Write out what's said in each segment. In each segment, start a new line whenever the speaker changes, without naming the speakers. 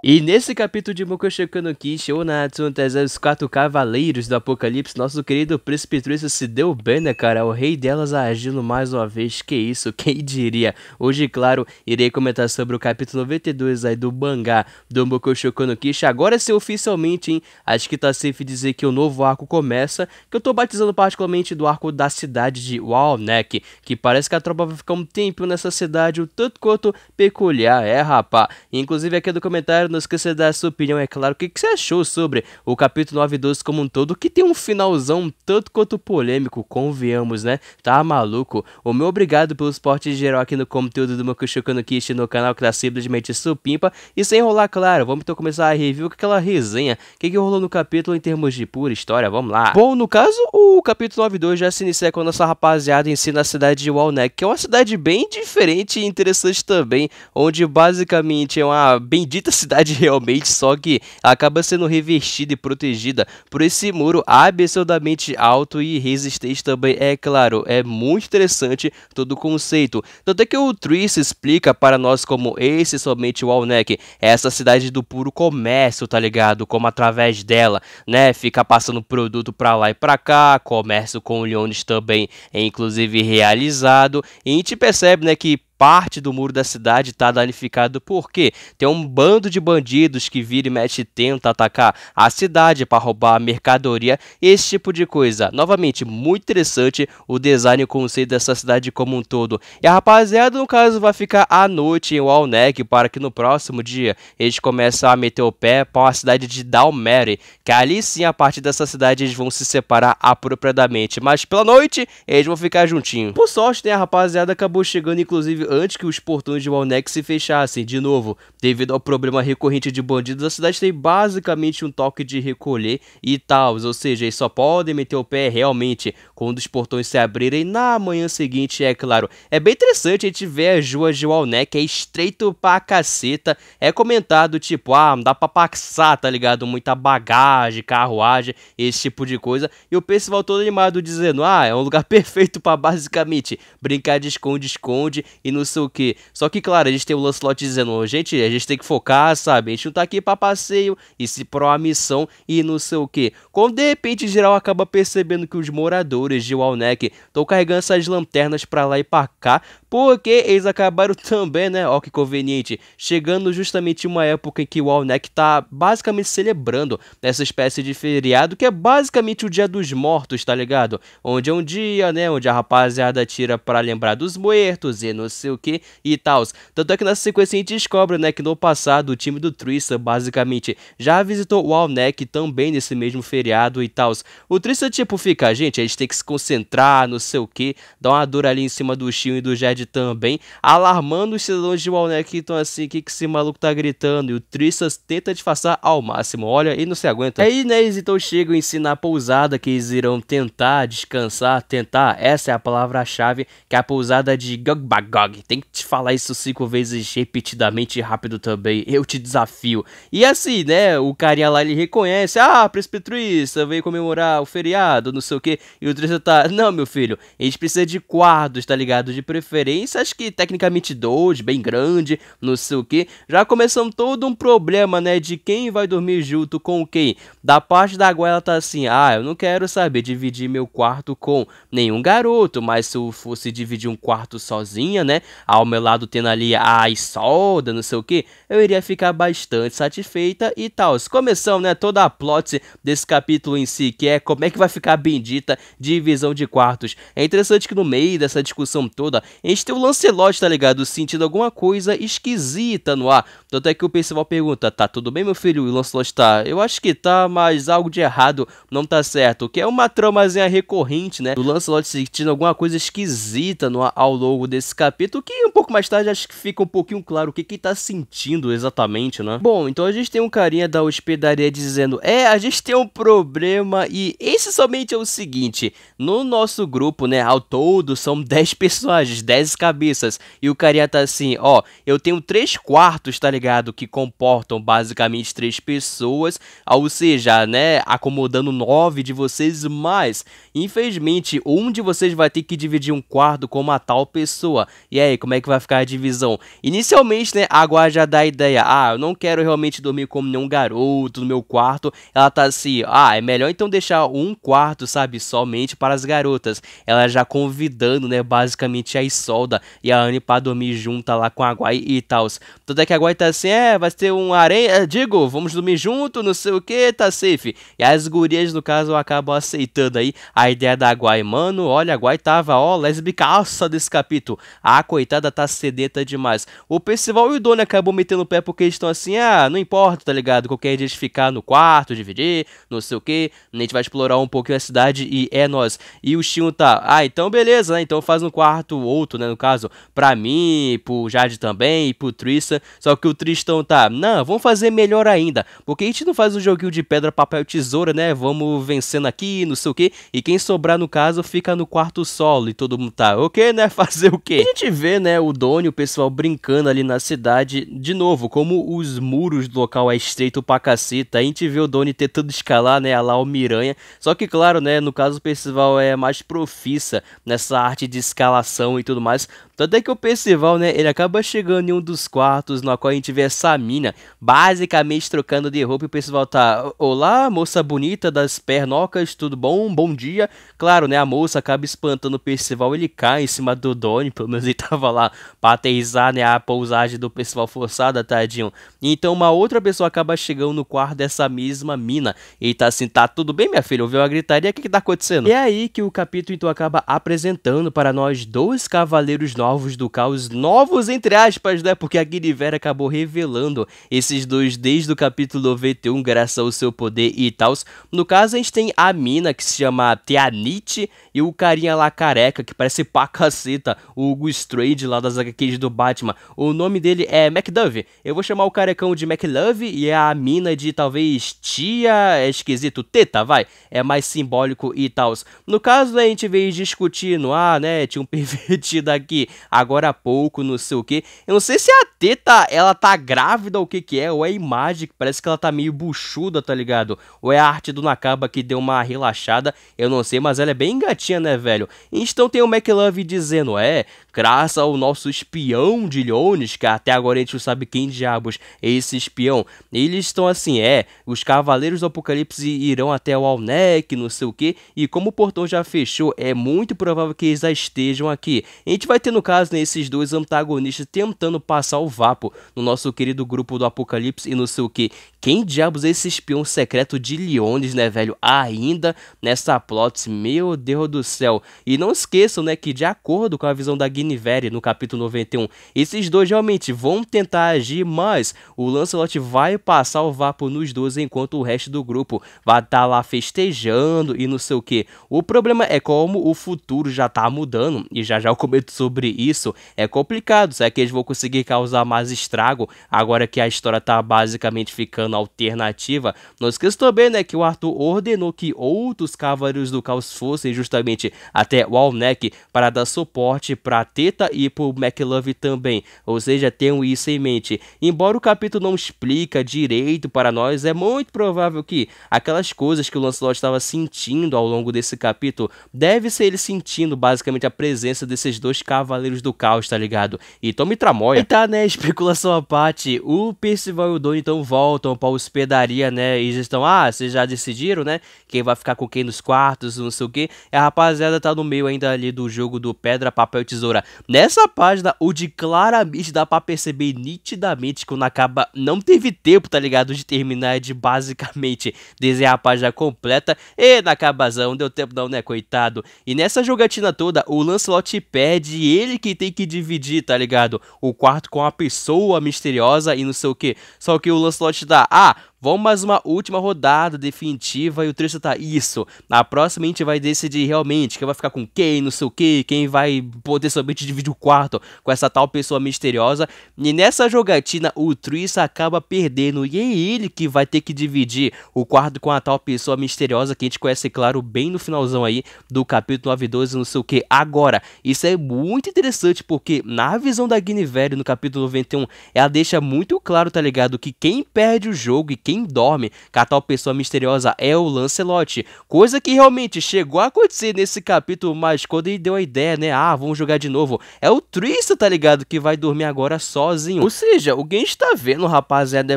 E nesse capítulo de Mokushoku no Kishi, ou Natsu os quatro cavaleiros do Apocalipse, nosso querido príncipe Trista se deu bem, né, cara? O rei delas agindo mais uma vez, que isso, quem diria? Hoje, claro, irei comentar sobre o capítulo 92 aí do mangá do Mokushoku no Kishi. Agora sim, oficialmente, hein? Acho que tá safe dizer que o novo arco começa, que eu tô batizando particularmente do arco da cidade de Walneck, que parece que a tropa vai ficar um tempo nessa cidade, o tanto quanto peculiar, é, rapá. Inclusive, aqui do comentário não esqueça de dar a sua opinião, é claro. O que, que você achou sobre o capítulo 9 e 12 como um todo, que tem um finalzão tanto quanto polêmico, convenhamos, né? Tá maluco? O meu obrigado pelo suporte geral aqui no conteúdo do Mokushoku no Kishi no canal, que tá simplesmente supimpa. E sem enrolar, claro, vamos então começar a review com aquela resenha. O que, que rolou no capítulo em termos de pura história? Vamos lá. Bom, no caso, o capítulo 9 e 2 já se inicia com a nossa rapaziada em si na cidade de Walneck, que é uma cidade bem diferente e interessante também, onde basicamente é uma bendita cidade cidade realmente, só que acaba sendo revestida e protegida por esse muro absurdamente alto e resistente também, é claro. É muito interessante todo o conceito. Tanto é que o Tris explica para nós como esse somente o Alnec, essa cidade do puro comércio, tá ligado? Como através dela, né, fica passando produto para lá e para cá, comércio com leones também é inclusive realizado, e a gente percebe, né, que parte do muro da cidade está danificado porque tem um bando de bandidos que vira e mexe e tenta atacar a cidade para roubar mercadoria, esse tipo de coisa. Novamente, muito interessante o design e o conceito dessa cidade como um todo. E a rapaziada, no caso, vai ficar à noite em Walneck para que no próximo dia eles comecem a meter o pé para a cidade de Dalmere, que ali sim, a partir dessa cidade, eles vão se separar apropriadamente, mas pela noite eles vão ficar juntinho. Por sorte, né, a rapaziada acabou chegando, inclusive, antes que os portões de Walneck se fechassem. De novo, devido ao problema recorrente de bandidos, a cidade tem basicamente um toque de recolher e tal, ou seja, eles só podem meter o pé realmente quando os portões se abrirem na manhã seguinte, é claro. É bem interessante a gente ver as ruas de Walneck, é estreito pra caceta, é comentado tipo, ah, não dá pra passar, tá ligado? Muita bagagem, carruagem, esse tipo de coisa, e o pessoal todo animado dizendo, ah, é um lugar perfeito para basicamente brincar de esconde-esconde e não não sei o que. Só que, claro, a gente tem o Lancelot dizendo, gente, a gente tem que focar, sabe? A gente não tá aqui pra passeio e se pro a missão e não sei o que. Quando de repente geral acaba percebendo que os moradores de Walneck estão carregando essas lanternas pra lá e pra cá, porque eles acabaram também, né? Ó, que conveniente, chegando justamente uma época em que o Walneck tá basicamente celebrando essa espécie de feriado que é basicamente o Dia dos Mortos, tá ligado? Onde é um dia, né? Onde a rapaziada tira pra lembrar dos mortos e não sei sei o que e tal. Tanto é que nessa sequência a gente descobre, né, que no passado o time do Trista, basicamente, já visitou o Alnec também nesse mesmo feriado e tal. O Trista, tipo, fica, gente, a gente tem que se concentrar, não sei o que, dá uma dura ali em cima do Shin e do Jed também, alarmando os cidadãos de Walneck, então assim, o que, que esse maluco tá gritando? E o Tristas tenta disfarçar ao máximo, olha, e não se aguenta. Aí, né, eles então chegam em si na pousada, que eles irão tentar descansar, tentar, essa é a palavra-chave, que é a pousada de Gogbagog, tem que te falar isso cinco vezes repetidamente rápido também. Eu te desafio. E assim, né? O carinha lá ele reconhece. Ah, presbiterista, veio comemorar o feriado, não sei o que. E o Tristan tá. Não, meu filho, a gente precisa de quartos, tá ligado? De preferência, acho que tecnicamente dois, bem grande, não sei o que. Já começamos todo um problema, né? De quem vai dormir junto com quem. Da parte da Gwen, ela tá assim. Ah, eu não quero saber dividir meu quarto com nenhum garoto, mas se eu fosse dividir um quarto sozinha, né? ao meu lado tendo ali a solda não sei o que, eu iria ficar bastante satisfeita e tal. Começando, né, toda a plot desse capítulo em si, que é como é que vai ficar a bendita divisão de quartos. É interessante que no meio dessa discussão toda, a gente tem o Lancelot, tá ligado, sentindo alguma coisa esquisita no ar. Tanto é que o Percival pergunta, tá tudo bem, meu filho? E o Lancelot tá, eu acho que tá, mas algo de errado não tá certo, que é uma tramazinha recorrente, né, do Lancelot sentindo alguma coisa esquisita no ar ao longo desse capítulo que um pouco mais tarde acho que fica um pouquinho claro o que que tá sentindo exatamente, né? Bom, então a gente tem um carinha da hospedaria dizendo, é, a gente tem um problema e esse somente é o seguinte, no nosso grupo, né, ao todo são 10 personagens, 10 cabeças, e o carinha tá assim, ó, eu tenho 3 quartos, tá ligado, que comportam basicamente 3 pessoas, ah, ou seja, né, acomodando 9 de vocês mais, infelizmente um de vocês vai ter que dividir um quarto com uma tal pessoa, e e aí, como é que vai ficar a divisão? Inicialmente, né, a Guarda já dá a ideia, ah, eu não quero realmente dormir como nenhum garoto no meu quarto. Ela tá assim, ah, é melhor então deixar um quarto, sabe, somente para as garotas. Ela já convidando, né, basicamente a Isolda e a Anne para dormir junta lá com a Guai e tal. Tanto é que a Guai tá assim, é, vai ter um areia, eh, digo, vamos dormir junto, não sei o que, tá safe. E as gurias, no caso, acabam aceitando aí a ideia da Guai. Mano, olha, a Guai tava, ó, lesbicaça desse capítulo. A coitada tá sedenta demais. O Percival e o Dona acabam metendo o pé porque eles estão assim, ah, não importa, tá ligado? Qualquer dia a gente ficar no quarto, dividir, não sei o que, a gente vai explorar um pouquinho a cidade e é nós. E o Shinho tá, ah, então beleza, né? Então faz um quarto outro, né, no caso, pra mim, pro Jade também e pro Tristan. Só que o Tristão tá, não, vamos fazer melhor ainda, porque a gente não faz um joguinho de pedra, papel, tesoura, né? Vamos vencendo aqui, não sei o que, e quem sobrar no caso fica no quarto solo e todo mundo tá, ok, né? Fazer o quê? A gente vê, né, o Doni e o pessoal brincando ali na cidade. De novo, como os muros do local é estreito pra caceta. A gente vê o Doni tentando escalar, né, lá o Miranha. Só que, claro, né, no caso o pessoal é mais profissa nessa arte de escalação e tudo mais. Tanto é que o Percival, né, ele acaba chegando em um dos quartos na qual a gente vê essa mina, basicamente trocando de roupa, e o Percival tá, olá, moça bonita das pernocas, tudo bom? Bom dia. Claro, né, a moça acaba espantando o Percival, ele cai em cima do Donnie, pelo menos ele tava lá pra aterrizar, né, a pousagem do Percival forçada, tadinho. Então uma outra pessoa acaba chegando no quarto dessa mesma mina, e tá assim, tá tudo bem, minha filha? Ouviu a gritaria? O que que tá acontecendo? E é aí que o capítulo, então, acaba apresentando para nós dois cavaleiros novos, alvos do caos novos, entre aspas, né? Porque a Guinevere acabou revelando esses dois desde o capítulo 91, graças ao seu poder e tal. No caso, a gente tem a mina, que se chama Teanit e o carinha lá careca, que parece pra caceta, o Hugo Strange lá das HQs do Batman. O nome dele é McDove. Eu vou chamar o carecão de McLove e é a mina de talvez tia, é esquisito, teta, vai. É mais simbólico e tal. No caso, a gente veio discutindo, ah, né, tinha um pervertido aqui, agora há pouco, não sei o que. Eu não sei se a teta, ela tá grávida ou o que que é, ou é a imagem que parece que ela tá meio buchuda, tá ligado? Ou é a arte do Nakaba que deu uma relaxada, eu não sei, mas ela é bem gatinha, né, velho? Então tem o McLove dizendo, é, graças ao nosso espião de Lyones, que até agora a gente não sabe quem diabos é esse espião, eles estão assim, é, os Cavaleiros do Apocalipse irão até o Alnec, não sei o que, e como o portão já fechou, é muito provável que eles já estejam aqui. A gente vai ter no caso, né, dois antagonistas tentando passar o vapo no nosso querido grupo do Apocalipse e não sei o que. Quem diabos é esse espião secreto de Leones, né, velho? Ainda nessa plot, meu Deus do céu. E não esqueçam, né, que de acordo com a visão da Guinevere no capítulo 91, esses dois realmente vão tentar agir, mas o Lancelot vai passar o vapo nos dois enquanto o resto do grupo vai estar tá lá festejando e não sei o que. O problema é como o futuro já tá mudando, e já já eu comento sobre isso é complicado. Será que eles vão conseguir causar mais estrago agora que a história tá basicamente ficando alternativa? Não esqueça também, né, que o Arthur ordenou que outros Cavaleiros do Caos fossem justamente até o Alneck para dar suporte para Teta e pro McLove também. Ou seja, tenham isso em mente. Embora o capítulo não explica direito para nós, é muito provável que aquelas coisas que o Lancelot estava sentindo ao longo desse capítulo deve ser ele sentindo basicamente a presença desses dois cavaleiros Cavaleiros do Caos, tá ligado? E tome tramóia. E tá, né, especulação à parte, o Percival e o Don então voltam pra hospedaria, né, e estão, ah, vocês já decidiram, né, quem vai ficar com quem nos quartos, não sei o que. E a rapaziada tá no meio ainda ali do jogo do Pedra, Papel e Tesoura. Nessa página, o de claramente dá pra perceber nitidamente que o Nakaba não teve tempo, tá ligado, de terminar de basicamente desenhar a página completa. E Nakabazão, deu tempo não, né, coitado. E nessa jogatina toda, o Lancelot pede ele ele que tem que dividir, tá ligado? O quarto com a pessoa misteriosa e não sei o que. Só que o Lancelot dá, ah, Vamos mais uma última rodada definitiva e o trecho tá isso. Na próxima a gente vai decidir realmente quem vai ficar com quem, não sei o que, quem vai poder somente dividir o quarto com essa tal pessoa misteriosa. E nessa jogatina o Triss acaba perdendo e é ele que vai ter que dividir o quarto com a tal pessoa misteriosa que a gente conhece, claro, bem no finalzão aí do capítulo 912, não sei o que. Agora, isso é muito interessante porque na visão da Guinevere no capítulo 91, ela deixa muito claro, tá ligado, que quem perde o jogo e quem dorme com a tal pessoa misteriosa é o Lancelot. Coisa que realmente chegou a acontecer nesse capítulo, mas quando ele deu a ideia, né? Ah, vamos jogar de novo. É o Trista, tá ligado? Que vai dormir agora sozinho. Ou seja, o que a gente tá vendo, rapaziada, é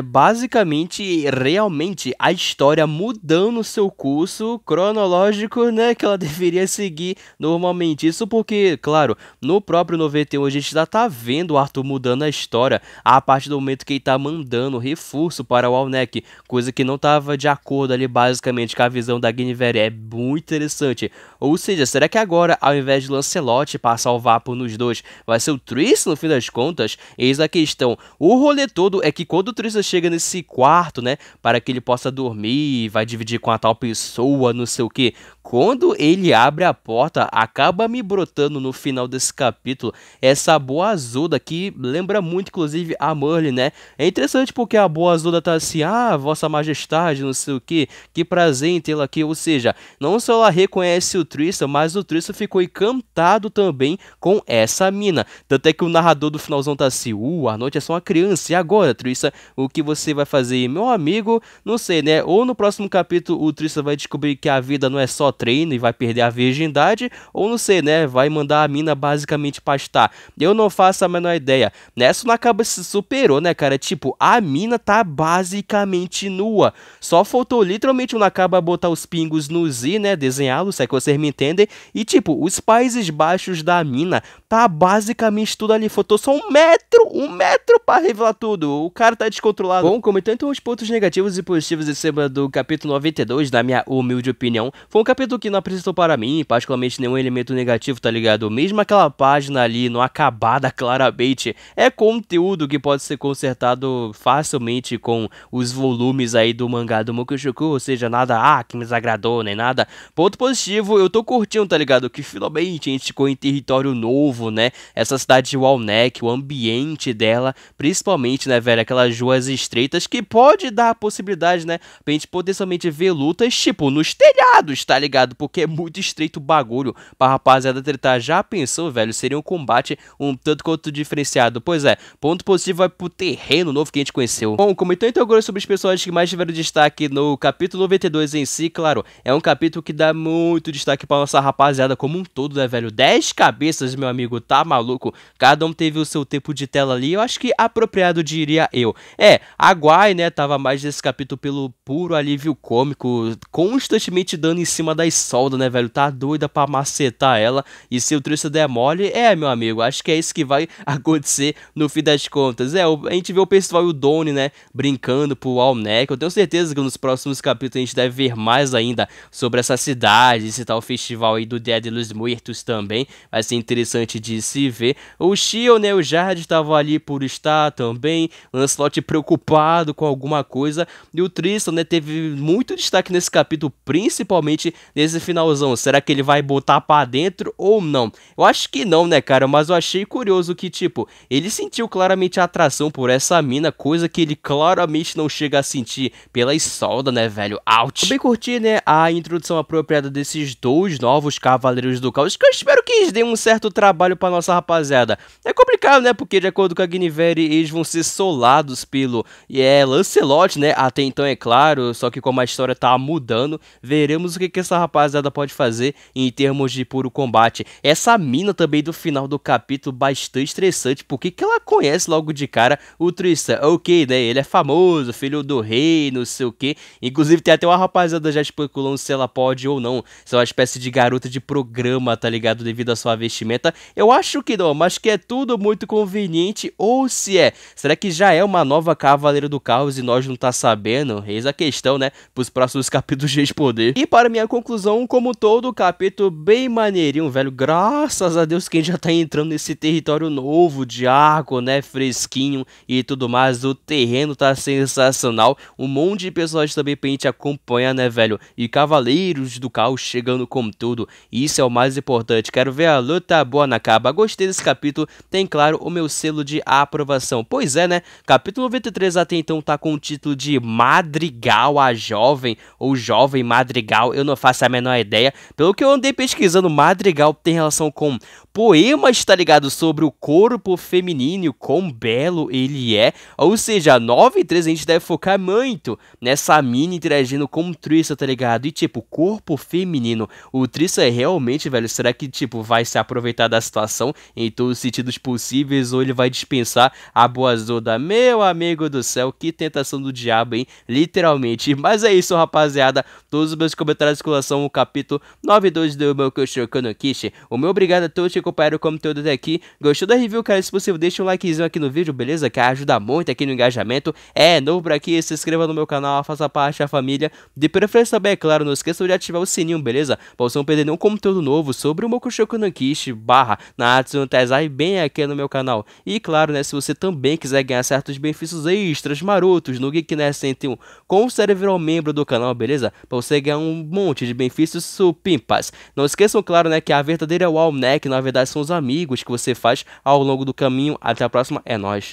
basicamente, realmente, a história mudando seu curso cronológico, né? Que ela deveria seguir normalmente. Isso porque, claro, no próprio 91 a gente já tá vendo o Arthur mudando a história a partir do momento que ele tá mandando reforço para o Alneck coisa que não estava de acordo ali basicamente com a visão da Guinevere. É muito interessante. Ou seja, será que agora, ao invés de Lancelot passar o vapor nos dois, vai ser o Triss no fim das contas? Eis a questão. O rolê todo é que quando o Triss chega nesse quarto, né, para que ele possa dormir, vai dividir com a tal pessoa, não sei o que, quando ele abre a porta, acaba me brotando no final desse capítulo essa boa azuda que lembra muito, inclusive, a Merlin, né? É interessante porque a boa azuda tá assim, ah, Vossa Majestade, não sei o que, que prazer em tê-la aqui. Ou seja, não só ela reconhece o Tristan, mas o Tristan ficou encantado também com essa mina. Tanto é que o narrador do finalzão tá assim, uh, a noite é só uma criança, e agora, Tristan, o que você vai fazer? Meu amigo, não sei, né? Ou no próximo capítulo o Tristan vai descobrir que a vida não é só treino treina e vai perder a virgindade, ou não sei, né? Vai mandar a mina basicamente pastar. Eu não faço a menor ideia. Nessa não acaba se superou, né, cara? Tipo, a mina tá basicamente nua. Só faltou literalmente o Nakaba botar os pingos no Z, né? Desenhá-los, se é que vocês me entendem. E tipo, os países baixos da mina tá basicamente tudo ali. Faltou só um metro, um metro para revelar tudo. O cara tá descontrolado. Bom, como tanto então os pontos negativos e positivos de cima do capítulo 92, na minha humilde opinião, foi um capítulo capítulo que não apresentou para mim, particularmente, nenhum elemento negativo, tá ligado? Mesmo aquela página ali não acabada claramente, é conteúdo que pode ser consertado facilmente com os volumes aí do mangá do Mokushoku, ou seja, nada, ah, que me desagradou, nem nada. Ponto positivo, eu tô curtindo, tá ligado? Que finalmente a gente ficou em território novo, né? Essa cidade de Walneck, o ambiente dela, principalmente, né, velho, aquelas ruas estreitas que pode dar a possibilidade, né, pra gente potencialmente ver lutas, tipo, nos telhados, tá ligado? ligado? Porque é muito estreito o bagulho pra rapaziada tretar. Já pensou, velho? Seria um combate um tanto quanto diferenciado. Pois é, ponto positivo vai pro terreno novo que a gente conheceu. Bom, comentou então agora sobre os personagens que mais tiveram destaque no capítulo 92 em si, claro. É um capítulo que dá muito destaque pra nossa rapaziada como um todo, né, velho? 10 cabeças, meu amigo, tá maluco? Cada um teve o seu tempo de tela ali. Eu acho que apropriado, diria eu. É, a Guai, né, tava mais nesse capítulo pelo puro alívio cômico, constantemente dando em cima da da Isolda, né, velho? Tá doida pra macetar ela. E se o Tristan der mole, é, meu amigo, acho que é isso que vai acontecer no fim das contas. É, a gente vê o pessoal e o Doni, né, brincando pro Alnec. Eu tenho certeza que nos próximos capítulos a gente deve ver mais ainda sobre essa cidade, esse tal festival aí do Dia de los Muertos também. Vai ser interessante de se ver. O Shion, né, o Jard estavam ali por estar também. Lancelot preocupado com alguma coisa. E o Tristan, né, teve muito destaque nesse capítulo, principalmente nesse finalzão. Será que ele vai botar para dentro ou não? Eu acho que não, né, cara? Mas eu achei curioso que, tipo, ele sentiu claramente a atração por essa mina, coisa que ele claramente não chega a sentir pela solda, né, velho? Out. Também curti, né, a introdução apropriada desses dois novos Cavaleiros do Caos, que eu espero que eles deem um certo trabalho pra nossa rapaziada. É complicado, né, porque de acordo com a Guinevere, eles vão ser solados pelo e é, Lancelot, né, até então é claro, só que como a história tá mudando, veremos o que que essa rapaziada pode fazer em termos de puro combate. Essa mina também do final do capítulo, bastante estressante, porque que ela conhece logo de cara o Tristan? Ok, né? Ele é famoso, filho do rei, não sei o que. Inclusive, tem até uma rapaziada já especulando se ela pode ou não. Se é uma espécie de garota de programa, tá ligado? Devido à sua vestimenta. Eu acho que não, mas que é tudo muito conveniente. Ou se é, será que já é uma nova Cavaleira do caos e nós não tá sabendo? Eis a questão, né? Pros próximos capítulos de responder. E para minha conclusão, conclusão, como todo, capítulo bem maneirinho, velho. Graças a Deus que a gente já tá entrando nesse território novo de arco, né? Fresquinho e tudo mais. O terreno tá sensacional. Um monte de personagens também pra gente acompanhar, né, velho? E Cavaleiros do Caos chegando com tudo. Isso é o mais importante. Quero ver a luta boa na caba. Gostei desse capítulo. Tem, claro, o meu selo de aprovação. Pois é, né? Capítulo 93 até então tá com o título de Madrigal a Jovem ou Jovem Madrigal. Eu não faço faço a menor ideia. Pelo que eu andei pesquisando, madrigal tem relação com poemas, tá ligado? Sobre o corpo feminino, quão belo ele é. Ou seja, 9 e 3 a gente deve focar muito nessa mini interagindo com o Trissa, tá ligado? E tipo, corpo feminino. O Trissa é realmente, velho, será que tipo vai se aproveitar da situação em todos os sentidos possíveis ou ele vai dispensar a boazuda? Meu amigo do céu, que tentação do diabo, hein? Literalmente. Mas é isso, rapaziada. Todos os meus comentários com relação relação ao capítulo 92 do Bokusho Kishi. O meu obrigado a todos que acompanharam o conteúdo até aqui. Gostou da review, cara? Se possível, deixa um likezinho aqui no vídeo, beleza? Que ajuda muito aqui no engajamento. É novo por aqui, se inscreva no meu canal, faça parte da família. De preferência também, é claro, não esqueça de ativar o sininho, beleza? Pra você não perder nenhum conteúdo novo sobre o Bokusho Kishi barra Natsu e bem aqui no meu canal. E claro, né, se você também quiser ganhar certos benefícios extras marotos no Geek Nerd 101, considere virar um membro do canal, beleza? Pra você ganhar um monte de benefícios benefícios supimpas. Não esqueçam, claro, né, que a verdadeira Wall Neck, né, na verdade, são os amigos que você faz ao longo do caminho. Até a próxima, é nós.